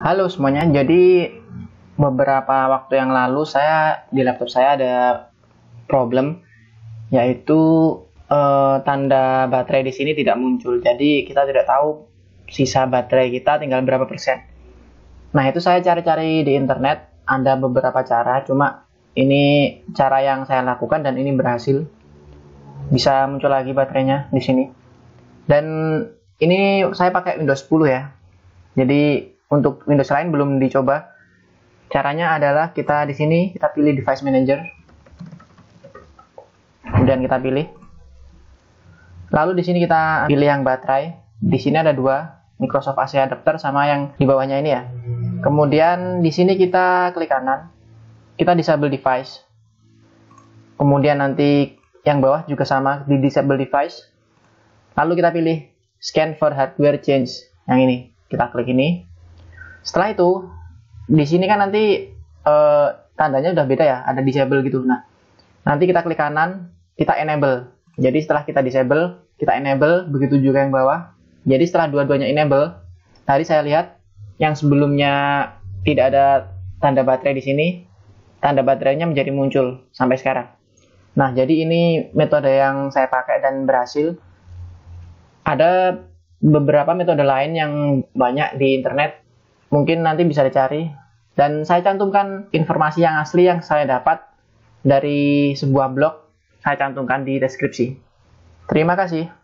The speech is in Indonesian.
Halo semuanya, jadi beberapa waktu yang lalu saya di laptop saya ada problem yaitu eh, tanda baterai di sini tidak muncul. Jadi kita tidak tahu sisa baterai kita tinggal berapa persen. Nah, itu saya cari-cari di internet, ada beberapa cara, cuma ini cara yang saya lakukan dan ini berhasil. Bisa muncul lagi baterainya di sini. Dan ini saya pakai Windows 10 ya. Jadi untuk Windows lain belum dicoba. Caranya adalah kita di sini kita pilih device manager. Kemudian kita pilih. Lalu di sini kita pilih yang baterai. Di sini ada dua, Microsoft AC adapter sama yang di bawahnya ini ya. Kemudian di sini kita klik kanan. Kita disable device. Kemudian nanti yang bawah juga sama di disable device. Lalu kita pilih scan for hardware change yang ini. Kita klik ini setelah itu di sini kan nanti eh, tandanya udah beda ya ada disable gitu nah nanti kita klik kanan kita enable jadi setelah kita disable kita enable begitu juga yang bawah jadi setelah dua-duanya enable tadi saya lihat yang sebelumnya tidak ada tanda baterai di sini tanda baterainya menjadi muncul sampai sekarang nah jadi ini metode yang saya pakai dan berhasil ada beberapa metode lain yang banyak di internet mungkin nanti bisa dicari dan saya cantumkan informasi yang asli yang saya dapat dari sebuah blog saya cantumkan di deskripsi. Terima kasih.